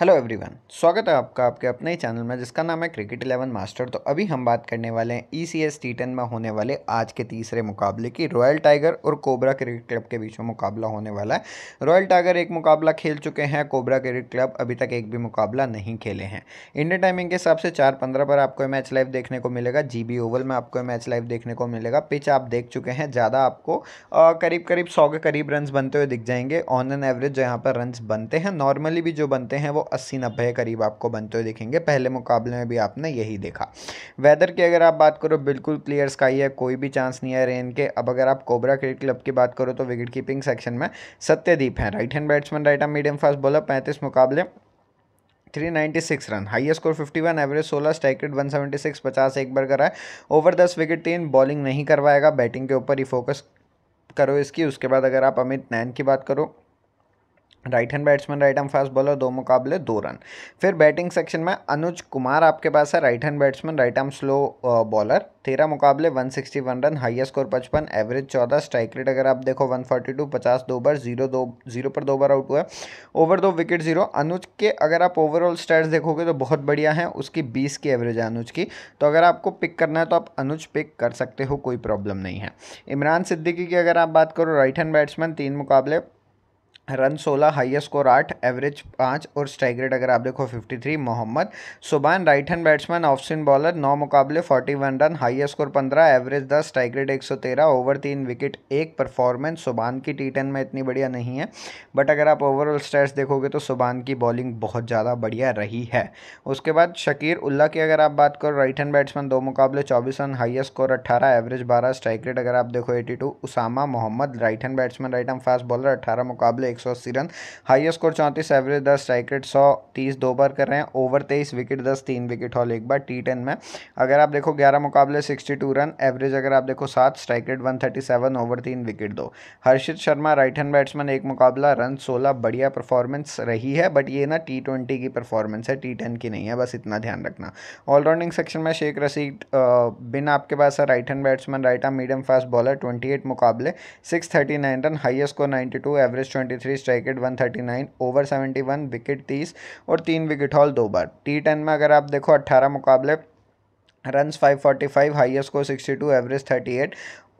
hello everyone स्वागत है आपका आपके अपने ही चैनल में जिसका नाम है क्रिकेट इलेवन मास्टर तो अभी हम बात करने वाले हैं E C S T ten में होने वाले आज के तीसरे मुकाबले की रॉयल टाइगर और कोबरा क्रिकेट क्लब के बीच में मुकाबला होने वाला है रॉयल टाइगर एक मुकाबला खेल चुके हैं कोबरा क्रिकेट क्लब अभी तक एक भी मुकाबला नहीं खेले हैं इंडियन टाइमिंग के हिसाब से चार पंद्रह पर आपको मैच लाइव देखने को मिलेगा जी बी ओवल में आपको मैच लाइव देखने को मिलेगा पिच आप देख चुके हैं ज़्यादा आपको करीब करीब सौ के करीब रन बनते हुए दिख जाएंगे ऑन एन एवरेज जो यहाँ पर रन बनते हैं नॉर्मली भी जो बनते हैं वो अस्सी नब्बे करीब आपको बनते हुए देखेंगे पहले मुकाबले में भी आपने यही देखा वेदर की अगर आप बात करो बिल्कुल क्लियर स्काई है कोई भी चांस नहीं है रेन के अब अगर आप कोबरा क्रिकेट क्लब की बात करो तो विकेट कीपिंग सेक्शन में सत्यदीप हैं right hand batsman right arm medium fast bowler पैंतीस मुकाबले 396 run high score 51 average 16 strike rate 176 50 एक बार करा है ओवर 10 विकेट तीन बॉलिंग नहीं करवाएगा बैटिंग के ऊपर ही फोकस करो इसकी उसके बाद अगर आप अमित नैन की बात करो right hand batsman right hand fast bowler दो मुकाबले दो रन फिर बैटिंग सेक्शन में अनुज कुमार आपके पास है right hand batsman right hand slow bowler तेरह मुकाबले 161 रन हाईएस्ट स्कोर पचपन एवरेज चौदह स्ट्राइक रेट अगर आप देखो 142 50 दो बार जीरो दो जीरो पर दो बार आउट हुआ है ओवर दो विकेट जीरो अनुज के अगर आप ओवरऑल स्टैट्स देखोगे तो बहुत बढ़िया है उसकी बीस की एवरेज है अनुज की तो अगर आपको पिक करना है तो आप अनुज पिक कर सकते हो कोई प्रॉब्लम नहीं है इमरान सिद्दीकी की अगर आप बात करो राइट हैंड बैट्समैन तीन मुकाबले रन सोलह हाईएस्ट स्कोर आठ एवरेज पाँच और स्ट्राइक रेट अगर आप देखो fifty three Mohammad Subhan right hand batsman off spin bowler नौ मुकाबले forty one run highest score पंद्रह एवरेज दस स्ट्राइक रेट एक सौ तेरह ओवर तीन विकेट एक परफॉर्मेंस सुबान की टी टेन में इतनी बढ़िया नहीं है बट अगर आप ओवरऑल स्टैट्स देखोगे तो सुबान की बॉलिंग बहुत ज़्यादा बढ़िया रही है उसके बाद शकीर उल्ला की अगर आप बात करो राइट हैंड बैट्समैन दो मुकाबले चौबीस रन हाईएस्ट स्कोर अट्ठारह एवरेज बारह स्ट्राइक रेट अगर आप देखो eighty two Usama Mohammad right hand batsman right hand fast bowler अट्ठारह मुकाबले एक सौ अस्सी रन हाईएस्ट स्कोर चौंतीस एवरेज दस स्ट्राइक रेट सौ तीस दो बार कर रहे हैं ओवर तेईस विकेट दस तीन विकेट हॉल एक बार टी टेन में अगर आप देखो ग्यारह मुकाबले सिक्सटी टू रन एवरेज अगर आप देखो सात strike rate one thirty seven over तीन विकेट दो Harshit Sharma right hand batsman एक मुकाबला रन सोलह बढ़िया परफॉर्मेंस रही है बट ये ना टी ट्वेंटी की परफॉर्मेंस है टी टेन की नहीं है बस इतना ध्यान रखना ऑलराउंडिंग सेक्शन में शेख रसीद बिन आपके पास है right hand batsman right arm medium fast bowler twenty eight मुकाबले six thirty nine run highest score ninety two average twenty three strike rate one thirty nine over seventy one wicket तीस और तीन wicket haul दो बार T ten में अगर आप देखो अट्ठारह मुकाबले रन्स 545 हाईएस्ट को टू एवरेज 38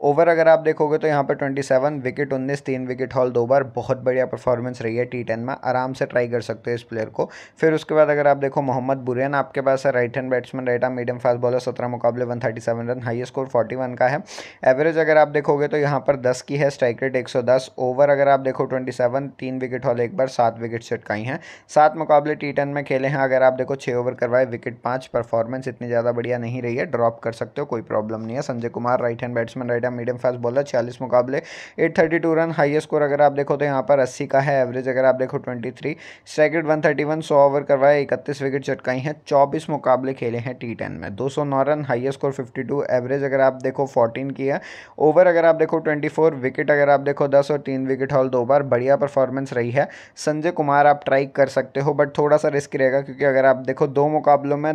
ओवर अगर आप देखोगे तो यहाँ पर ट्वेंटी सेवन विकेट उन्नीस तीन विकेट हॉल दो बार बहुत बढ़िया परफॉर्मेंस रही है टी टेन में आराम से ट्राई कर सकते हो इस प्लेयर को फिर उसके बाद अगर आप देखो मोहम्मद बुरैन आपके पास है right hand batsman right arm medium fast bowler सत्रह मुकाबले one thirty seven run high score forty one का है एवरेज अगर आप देखोगे तो यहाँ पर दस की है स्ट्राइक रेट एक सौ दस ओवर अगर आप देखो ट्वेंटी सेवन तीन विकेट हॉल एक बार सात विकेट छटकाई हैं सात मुकाबले टी टेन में खेले हैं अगर आप देखो छः ओवर करवाए विकेट पाँच परफॉर्मेंस इतनी ज़्यादा बढ़िया नहीं रही है ड्रॉप कर सकते हो कोई प्रॉब्लम नहीं है Sanjay Kumar right hand batsman right बढ़िया मीडियम फास्ट बॉलर छियालीस मुकाबले eight thirty two run high score अगर आप देखो तो यहाँ पर अस्सी का है एवरेज अगर आप देखो twenty three strike rate one thirty one सौ ओवर करवाया इकतीस विकेट चटकाई हैं चौबीस मुकाबले खेले हैं टी टेन में दो सौ नौ run high score fifty two average अगर आप देखो फोर्टीन की है ओवर अगर आप देखो ट्वेंटी फोर विकेट अगर आप देखो दस और तीन विकेट हॉल दो बार बढ़िया परफॉर्मेंस रही है संजय कुमार आप ट्राई कर सकते हो बट थोड़ा सा रिस्क रहेगा क्योंकि अगर आप देखो दो मुकाबलों में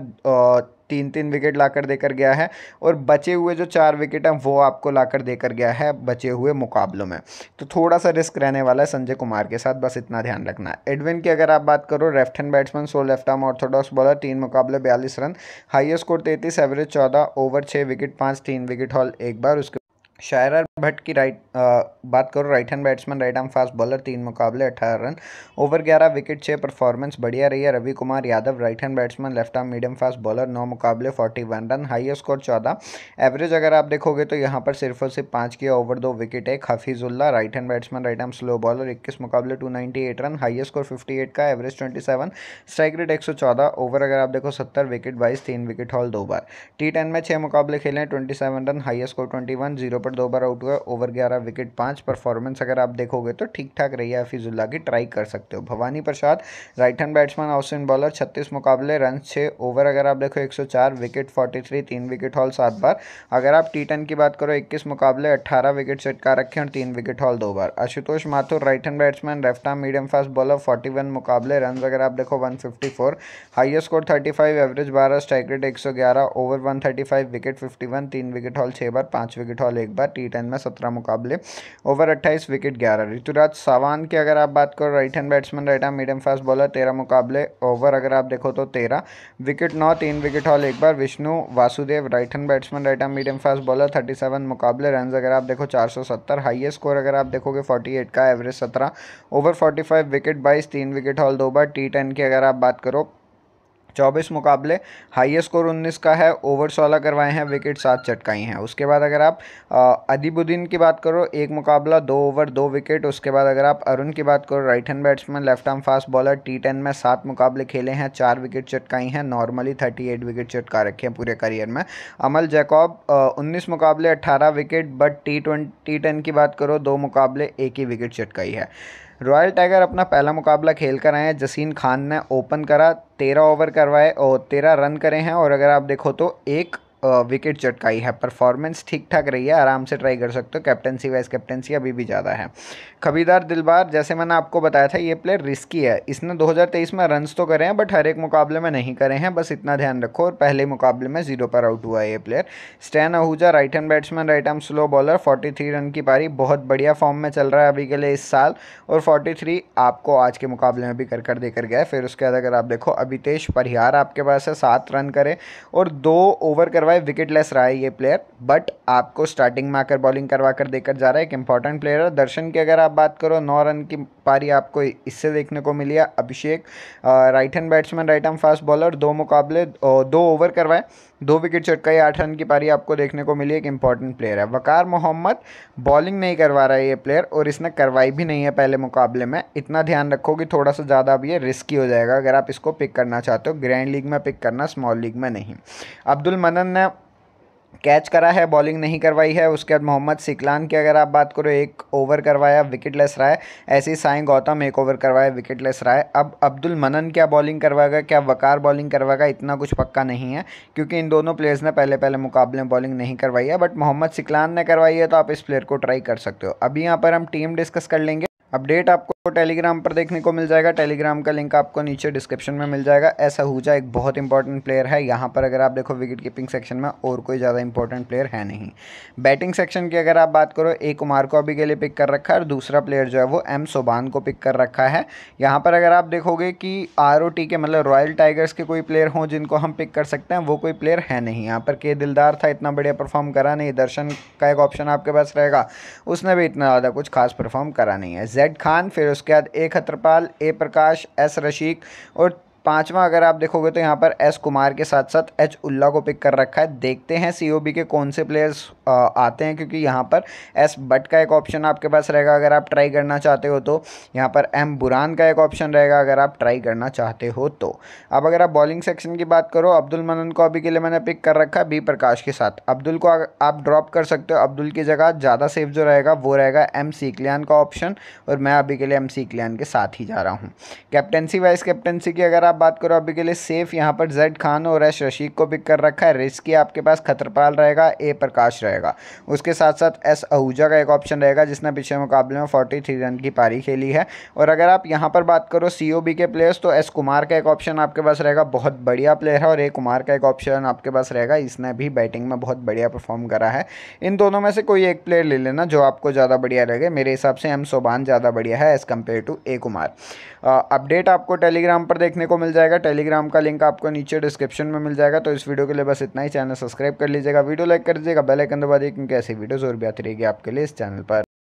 तीन तीन विकेट लाकर देकर गया है और बचे हुए जो चार विकेट हैं वो आपको लाकर देकर गया है बचे हुए मुकाबलों में तो थोड़ा सा रिस्क रहने वाला है संजय कुमार के साथ बस इतना ध्यान रखना है एडविन की अगर आप बात करो left hand batsman so left arm orthodox bowler तीन मुकाबले बयालीस रन हाइएस्ट स्कोर तैतीस एवरेज चौदह ओवर छः विकेट पाँच तीन विकेट हॉल एक बार उसके शायरा भट्ट की राइट आ, बात करो right hand batsman right hand fast bowler तीन मुकाबले अठारह रन ओवर ग्यारह विकेट छः परफॉर्मेंस बढ़िया रही है Ravi Kumar Yadav right hand batsman left arm medium fast bowler नौ मुकाबले forty one run high score चौदह एवरेज अगर आप देखोगे तो यहाँ पर सिर्फ और सिर्फ पाँच के ओवर दो विकेट एक Hafizullah right hand batsman right hand slow bowler इक्कीस मुकाबले two ninety eight run high score fifty eight का average twenty seven strike rate एक सौ चौदह ओवर अगर आप देखो सत्तर विकेट बाईस तीन विकेट हॉल दो बार टी टेन में छः मुकाबले खेले twenty seven run high score twenty one zero पर पर दो बार आउट हुआ ओवर ग्यारह विकेट पाँच परफॉर्मेंस अगर आप देखोगे तो ठीक ठाक रही है हफीजुल्ला की ट्राई कर सकते हो Bhavani Prasad right hand batsman off bowler छत्तीस मुकाबले रन छः ओवर अगर आप देखो एक सौ चार विकेट फोर्टी थ्री तीन विकेट हॉल सात बार अगर आप टी टेन की बात करो इक्कीस मुकाबले अट्ठारह विकेट चटका रखे और तीन विकेट हॉल दो बार Ashutosh Mathur right hand batsman left arm medium fast bowler forty one मुकाबले रन अगर आप देखो one fifty four score thirty five average बारह स्ट्राइक रेट एक सौ ग्यारह over one thirty five wicket fifty one तीन विकेट हॉल छः बार पाँच विकेट हॉल एक बार पर टी टेन में सत्रह मुकाबले ओवर अट्ठाईस विकेट ग्यारह ऋतुराज सावान की अगर आप बात करो right hand batsman right hand medium fast bowler तेरह मुकाबले ओवर अगर आप देखो तो तेरह विकेट नौ तीन विकेट हॉल एक बार Vishnu Vasudev right hand batsman right hand medium fast bowler thirty seven मुकाबले रन अगर आप देखो चार सौ सत्तर हाइएस्ट स्कोर अगर आप देखोगे फोर्टी एट का एवरेज सत्रह ओवर फोर्टी फाइव विकेट बाईस तीन विकेट हॉल दो बार टी टेन की अगर आप बात करो चौबीस मुकाबले हाईएस्ट स्कोर उन्नीस का है ओवर सोलह करवाए हैं विकेट सात चटकाई हैं उसके बाद अगर आप अदीबुद्दीन की बात करो एक मुकाबला दो ओवर दो विकेट उसके बाद अगर आप अरुण की बात करो right hand batsman left arm fast bowler T ten में सात मुकाबले खेले हैं चार विकेट चटकाई हैं नॉर्मली थर्टी एट विकेट चटका रखे हैं पूरे करियर में अमल जैकॉब उन्नीस मुकाबले अट्ठारह wicket but T twenty ten की बात करो दो मुकाबले एक ही विकेट चटकाई है रॉयल टाइगर अपना पहला मुकाबला खेल कर आए हैं जसीन खान ने ओपन करा तेरह ओवर करवाए और तेरह रन करे हैं और अगर आप देखो तो एक विकेट चटकाई है परफॉर्मेंस ठीक ठाक रही है आराम से ट्राई कर सकते हो कैप्टनसी वाइस कैप्टनसी अभी भी ज़्यादा है खबीदार दिलबार जैसे मैंने आपको बताया था ये प्लेयर रिस्की है इसने 2023 में रन्स तो करे हैं बट हर एक मुकाबले में नहीं करे हैं बस इतना ध्यान रखो और पहले मुकाबले में जीरो पर आउट हुआ है ये player Stan Ahuja right hand batsman right arm slow bowler forty run की पारी बहुत बढ़िया फॉर्म में चल रहा है अभी के लिए इस साल और फोर्टी आपको आज के मुकाबले में भी कर कर देकर गया फिर उसके बाद अगर आप देखो अभितेश परिहार आपके पास है सात रन करे और दो ओवर करवा वाई विकेट लेस रहा है ये प्लेयर बट आपको स्टार्टिंग में आकर बॉलिंग करवा कर देकर जा रहा है एक इंपॉर्टेंट प्लेयर है दर्शन की अगर आप बात करो नौ रन की पारी आपको इससे देखने को मिली है Abhishek right hand batsman right hand fast bowler दो मुकाबले दो ओवर करवाए दो विकेट चटकाई आठ रन की पारी आपको देखने को मिली एक इंपॉर्टेंट प्लेयर है वकार मोहम्मद बॉलिंग नहीं करवा रहा है ये प्लेयर और इसने करवाई भी नहीं है पहले मुकाबले में इतना ध्यान रखो कि थोड़ा सा ज़्यादा अब ये रिस्की हो जाएगा अगर आप इसको पिक करना चाहते हो ग्रैंड लीग में पिक करना स्मॉल लीग में नहीं अब्दुल मनन ने कैच करा है बॉलिंग नहीं करवाई है उसके बाद मोहम्मद सिकलान की अगर आप बात करो एक ओवर करवाया विकेटलेस रहा है ऐसे ही साई गौतम एक ओवर करवाया विकेटलेस रहा है अब अब्दुल मनन क्या बॉलिंग करवाएगा क्या वकार बॉलिंग करवाएगा इतना कुछ पक्का नहीं है क्योंकि इन दोनों प्लेयर्स ने पहले पहले मुकाबले में बॉलिंग नहीं करवाई है बट मोहम्मद सिकलान ने करवाई है तो आप इस प्लेयर को ट्राई कर सकते हो अभी यहाँ पर हम टीम डिस्कस कर लेंगे अपडेट आपको आपको टेलीग्राम पर देखने को मिल जाएगा टेलीग्राम का लिंक आपको नीचे डिस्क्रिप्शन में मिल जाएगा ऐसा हुजा एक बहुत इंपॉर्टेंट प्लेयर है यहाँ पर अगर आप देखो विकेट कीपिंग सेक्शन में और कोई ज़्यादा इंपॉर्टेंट प्लेयर है नहीं बैटिंग सेक्शन की अगर आप बात करो ए कुमार को अभी के लिए पिक कर रखा है और दूसरा प्लेयर जो है वो एम सोबान को पिक कर रखा है यहाँ पर अगर आप देखोगे कि आर के मतलब रॉयल टाइगर्स के कोई प्लेयर हों जिनको हम पिक कर सकते हैं वो कोई प्लेयर है नहीं यहाँ पर के दिलदार था इतना बढ़िया परफॉर्म करा नहीं दर्शन का एक ऑप्शन आपके पास रहेगा उसने भी इतना ज़्यादा कुछ खास परफॉर्म करा नहीं है जेड खान फिर उसके बाद ए खतरपाल ए प्रकाश एस रशीक और पांचवा अगर आप देखोगे तो यहाँ पर एस कुमार के साथ साथ एच उल्ला को पिक कर रखा है देखते हैं सीओबी के कौन से प्लेयर्स आते हैं क्योंकि यहाँ पर एस बट का एक ऑप्शन आपके पास रहेगा अगर आप ट्राई करना चाहते हो तो यहाँ पर एम बुरान का एक ऑप्शन रहेगा अगर आप ट्राई करना चाहते हो तो अब अगर आप बॉलिंग सेक्शन की बात करो अब्दुल मनन को अभी के लिए मैंने पिक कर रखा है बी प्रकाश के साथ अब्दुल को आप ड्रॉप कर सकते हो अब्दुल की जगह ज़्यादा सेफ जो रहेगा वो रहेगा एम सीकलियान का ऑप्शन और मैं अभी के लिए एम सीकलियान के साथ ही जा रहा हूँ कैप्टनसी वाइस कैप्टनसी की अगर आप आप बात करो अभी के लिए सेफ यहाँ पर जेड खान और एस रशीक को पिक कर रखा है रिस्क की आपके पास खतरपाल रहेगा ए प्रकाश रहेगा उसके साथ साथ एस आहूजा का एक ऑप्शन रहेगा जिसने पिछले मुकाबले में फोर्टी थ्री रन की पारी खेली है और अगर आप यहाँ पर बात करो सी ओ बी के प्लेयर्स तो एस कुमार का एक ऑप्शन आपके पास रहेगा बहुत बढ़िया प्लेयर है और ए कुमार का एक ऑप्शन आपके पास रहेगा इसने भी बैटिंग में बहुत बढ़िया परफॉर्म करा है इन दोनों में से कोई एक प्लेयर ले लेना जो आपको ज़्यादा बढ़िया लगे मेरे हिसाब से एम सोबान ज़्यादा बढ़िया है as compare to A Kumar update आपको टेलीग्राम पर देखने को मिल जाएगा टेलीग्राम का लिंक आपको नीचे डिस्क्रिप्शन में मिल जाएगा तो इस वीडियो के लिए बस इतना ही चैनल सब्सक्राइब कर लीजिएगा वीडियो लाइक कर दीजिएगा बेलाइकन दबा दिए क्योंकि ऐसी वीडियोज़ और भी आती रहेगी आपके लिए इस चैनल पर